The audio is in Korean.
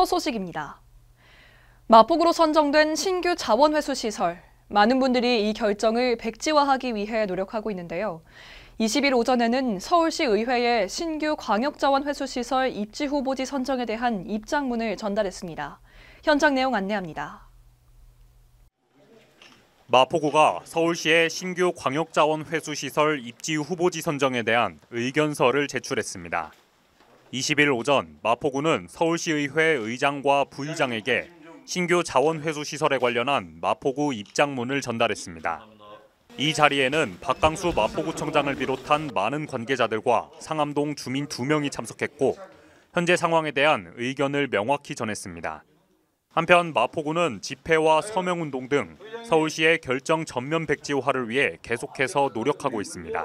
첫 소식입니다. 마포구로 선정된 신규 자원 회수 시설. 많은 분들이 이 결정을 백지화하기 위해 노력하고 있는데요. 20일 오전에는 서울시 의회에 신규 광역자원 회수 시설 입지 후보지 선정에 대한 입장문을 전달했습니다. 현장 내용 안내합니다. 마포구가 서울시의 신규 광역자원 회수 시설 입지 후보지 선정에 대한 의견서를 제출했습니다. 2 0일 오전 마포구는 서울시의회 의장과 부의장에게 신규 자원 회수 시설에 관련한 마포구 입장문을 전달했습니다. 이 자리에는 박강수 마포구청장을 비롯한 많은 관계자들과 상암동 주민 2명이 참석했고 현재 상황에 대한 의견을 명확히 전했습니다. 한편 마포구는 집회와 서명운동 등 서울시의 결정 전면 백지화를 위해 계속해서 노력하고 있습니다.